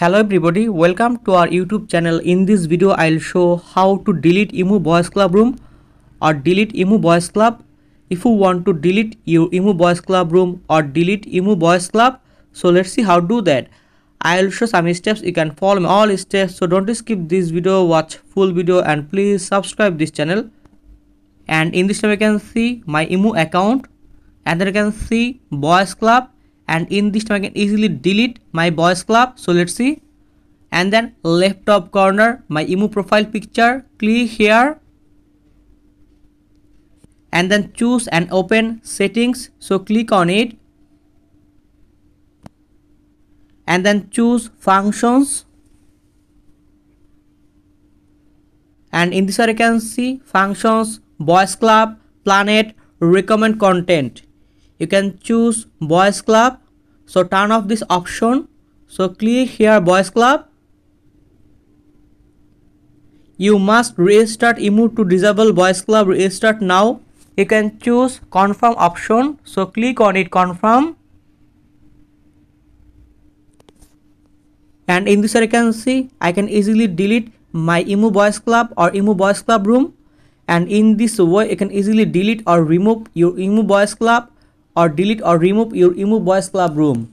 Hello everybody, welcome to our YouTube channel. In this video, I'll show how to delete Emu Boys Club room or delete Emu Boys Club. If you want to delete your Emu Boys Club room or delete Emu Boys Club, so let's see how to do that. I'll show some steps you can follow all steps. So don't skip this video, watch full video and please subscribe this channel. And in this time you can see my Emu account and then you can see Boys Club and in this time I can easily delete my boys club so let's see and then left top corner my emu profile picture click here and then choose and open settings so click on it and then choose functions and in this area you can see functions voice club planet recommend content you can choose boys club so turn off this option so click here boys club you must restart emu to disable voice club restart now you can choose confirm option so click on it confirm and in this I can see I can easily delete my emu voice club or emu voice club room and in this way you can easily delete or remove your emu voice club or delete or remove your emu boys club room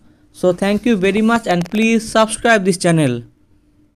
so thank you very much and please subscribe this channel